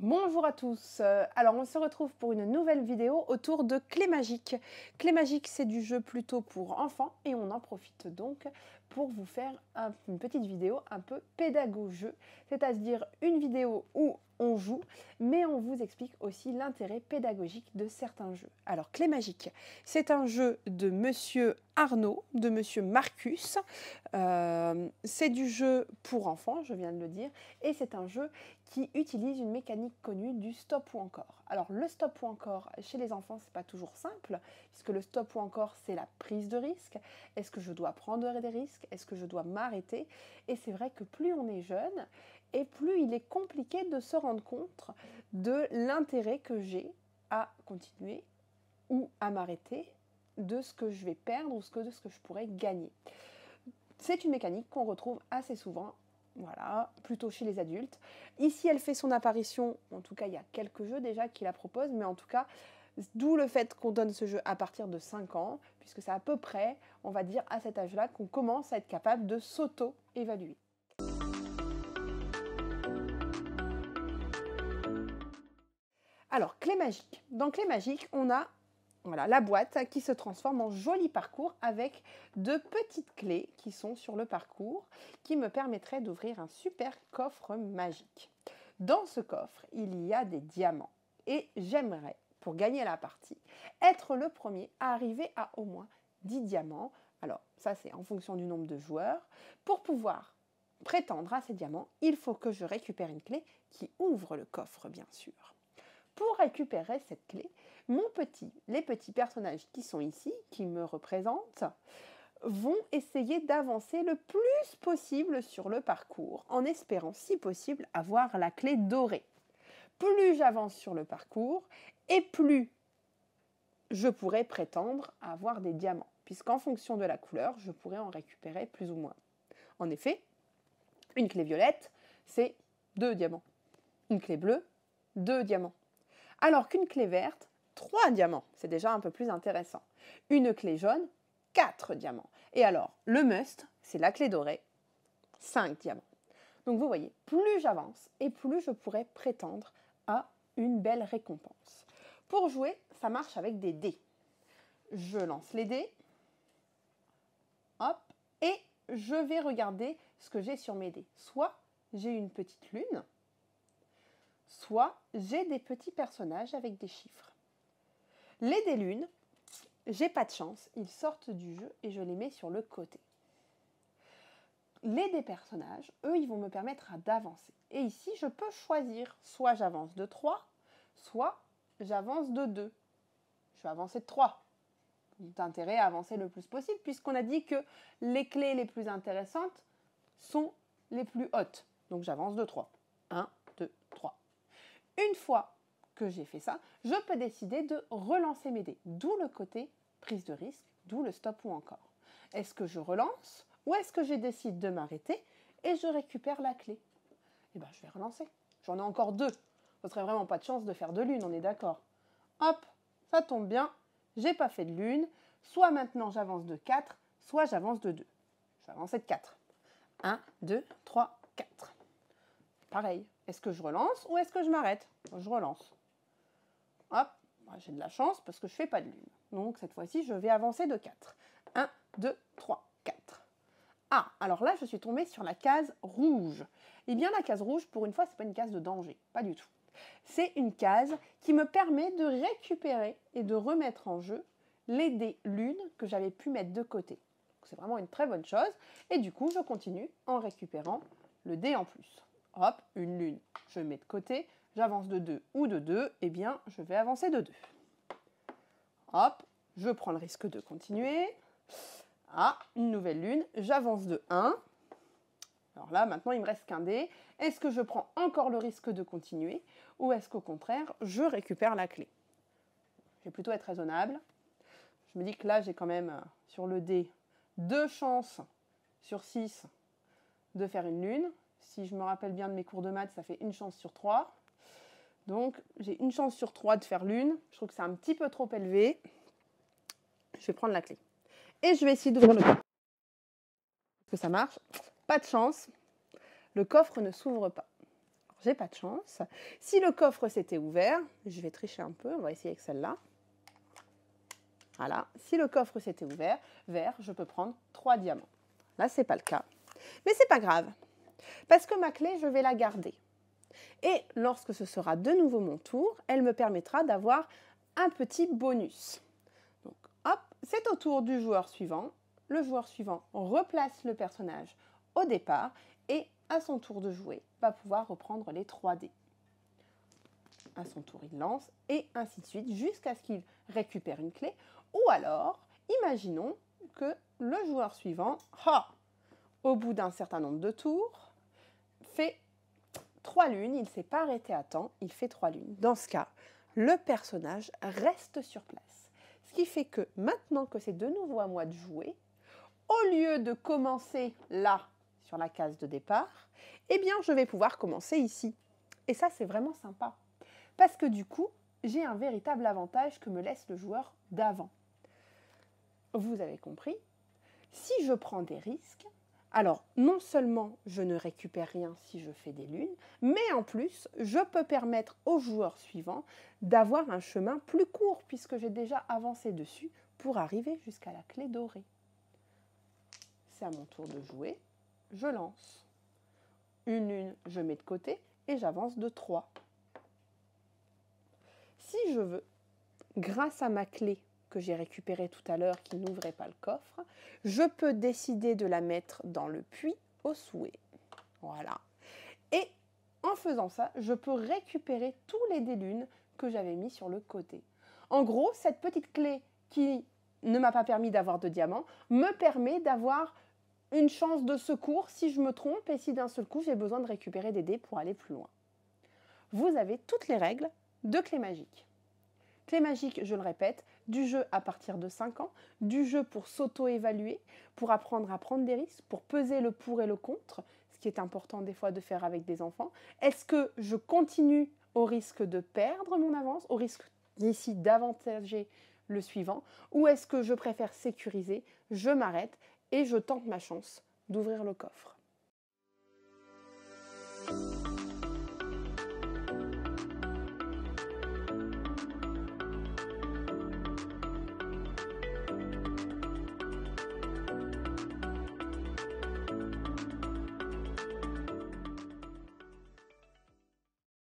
Bonjour à tous, euh, alors on se retrouve pour une nouvelle vidéo autour de clé magique. Clé magique c'est du jeu plutôt pour enfants et on en profite donc pour vous faire une petite vidéo un peu pédagogie, c'est-à-dire une vidéo où on joue, mais on vous explique aussi l'intérêt pédagogique de certains jeux. Alors, Clé Magique, c'est un jeu de Monsieur Arnaud, de Monsieur Marcus. Euh, c'est du jeu pour enfants, je viens de le dire, et c'est un jeu qui utilise une mécanique connue du stop ou encore. Alors, le stop ou encore, chez les enfants, c'est pas toujours simple, puisque le stop ou encore, c'est la prise de risque. Est-ce que je dois prendre des risques est-ce que je dois m'arrêter Et c'est vrai que plus on est jeune, et plus il est compliqué de se rendre compte de l'intérêt que j'ai à continuer ou à m'arrêter de ce que je vais perdre ou de ce que je pourrais gagner. C'est une mécanique qu'on retrouve assez souvent, voilà, plutôt chez les adultes. Ici, elle fait son apparition, en tout cas, il y a quelques jeux déjà qui la proposent, mais en tout cas, D'où le fait qu'on donne ce jeu à partir de 5 ans, puisque c'est à peu près, on va dire, à cet âge-là qu'on commence à être capable de s'auto-évaluer. Alors, clé magique. Dans clé magique, on a voilà, la boîte qui se transforme en joli parcours avec deux petites clés qui sont sur le parcours qui me permettraient d'ouvrir un super coffre magique. Dans ce coffre, il y a des diamants et j'aimerais pour gagner la partie, être le premier à arriver à au moins 10 diamants, alors ça c'est en fonction du nombre de joueurs, pour pouvoir prétendre à ces diamants, il faut que je récupère une clé qui ouvre le coffre bien sûr. Pour récupérer cette clé, mon petit, les petits personnages qui sont ici, qui me représentent, vont essayer d'avancer le plus possible sur le parcours en espérant si possible avoir la clé dorée plus j'avance sur le parcours et plus je pourrais prétendre avoir des diamants, puisqu'en fonction de la couleur, je pourrais en récupérer plus ou moins. En effet, une clé violette, c'est deux diamants. Une clé bleue, deux diamants. Alors qu'une clé verte, trois diamants. C'est déjà un peu plus intéressant. Une clé jaune, quatre diamants. Et alors, le must, c'est la clé dorée, cinq diamants. Donc vous voyez, plus j'avance et plus je pourrais prétendre à une belle récompense. Pour jouer, ça marche avec des dés. Je lance les dés. Hop. Et je vais regarder ce que j'ai sur mes dés. Soit j'ai une petite lune, soit j'ai des petits personnages avec des chiffres. Les dés lunes, j'ai pas de chance, ils sortent du jeu et je les mets sur le côté les dés personnages, eux, ils vont me permettre d'avancer. Et ici, je peux choisir, soit j'avance de 3, soit j'avance de 2. Je vais avancer de 3. Intérêt à avancer le plus possible, puisqu'on a dit que les clés les plus intéressantes sont les plus hautes. Donc j'avance de 3. 1, 2, 3. Une fois que j'ai fait ça, je peux décider de relancer mes dés, d'où le côté prise de risque, d'où le stop ou encore. Est-ce que je relance ou est-ce que je décide de m'arrêter et je récupère la clé Eh bien, je vais relancer. J'en ai encore deux. Ce serait vraiment pas de chance de faire de l'une, on est d'accord. Hop, ça tombe bien, j'ai pas fait de lune. Soit maintenant j'avance de 4, soit j'avance de 2. Je de 4. 1, 2, 3, 4. Pareil, est-ce que je relance ou est-ce que je m'arrête Je relance. Hop, j'ai de la chance parce que je fais pas de lune. Donc cette fois-ci, je vais avancer de 4. 1, 2, ah, alors là, je suis tombée sur la case rouge. Eh bien, la case rouge, pour une fois, ce n'est pas une case de danger, pas du tout. C'est une case qui me permet de récupérer et de remettre en jeu les dés lunes que j'avais pu mettre de côté. C'est vraiment une très bonne chose. Et du coup, je continue en récupérant le dé en plus. Hop, une lune, je mets de côté, j'avance de 2 ou de 2, eh bien, je vais avancer de 2. Hop, je prends le risque de continuer. Ah, une nouvelle lune, j'avance de 1. Alors là, maintenant, il me reste qu'un dé. Est-ce que je prends encore le risque de continuer ou est-ce qu'au contraire, je récupère la clé Je vais plutôt être raisonnable. Je me dis que là, j'ai quand même euh, sur le dé deux chances sur 6 de faire une lune. Si je me rappelle bien de mes cours de maths, ça fait une chance sur 3. Donc j'ai une chance sur 3 de faire lune. Je trouve que c'est un petit peu trop élevé. Je vais prendre la clé et je vais essayer d'ouvrir le coffre. Est-ce que ça marche Pas de chance. Le coffre ne s'ouvre pas. J'ai pas de chance. Si le coffre s'était ouvert, je vais tricher un peu, on va essayer avec celle-là. Voilà, si le coffre s'était ouvert, vert, je peux prendre trois diamants. Là, c'est pas le cas. Mais c'est pas grave, parce que ma clé, je vais la garder. Et lorsque ce sera de nouveau mon tour, elle me permettra d'avoir un petit bonus. Hop, c'est au tour du joueur suivant. Le joueur suivant replace le personnage au départ et à son tour de jouer va pouvoir reprendre les 3 dés. À son tour, il lance et ainsi de suite jusqu'à ce qu'il récupère une clé. Ou alors, imaginons que le joueur suivant, au bout d'un certain nombre de tours, fait 3 lunes. Il ne s'est pas arrêté à temps, il fait trois lunes. Dans ce cas, le personnage reste sur place qui fait que maintenant que c'est de nouveau à moi de jouer, au lieu de commencer là, sur la case de départ, eh bien, je vais pouvoir commencer ici. Et ça, c'est vraiment sympa. Parce que du coup, j'ai un véritable avantage que me laisse le joueur d'avant. Vous avez compris, si je prends des risques, alors, non seulement je ne récupère rien si je fais des lunes, mais en plus, je peux permettre au joueur suivant d'avoir un chemin plus court puisque j'ai déjà avancé dessus pour arriver jusqu'à la clé dorée. C'est à mon tour de jouer. Je lance. Une lune, je mets de côté et j'avance de 3. Si je veux, grâce à ma clé que j'ai récupéré tout à l'heure qui n'ouvrait pas le coffre. Je peux décider de la mettre dans le puits au souhait. Voilà. Et en faisant ça, je peux récupérer tous les lunes que j'avais mis sur le côté. En gros, cette petite clé qui ne m'a pas permis d'avoir de diamants me permet d'avoir une chance de secours si je me trompe et si d'un seul coup j'ai besoin de récupérer des dés pour aller plus loin. Vous avez toutes les règles de clé magique. Clé magique, je le répète, du jeu à partir de 5 ans, du jeu pour s'auto-évaluer, pour apprendre à prendre des risques, pour peser le pour et le contre, ce qui est important des fois de faire avec des enfants. Est-ce que je continue au risque de perdre mon avance, au risque ici d'avantager le suivant, ou est-ce que je préfère sécuriser, je m'arrête et je tente ma chance d'ouvrir le coffre.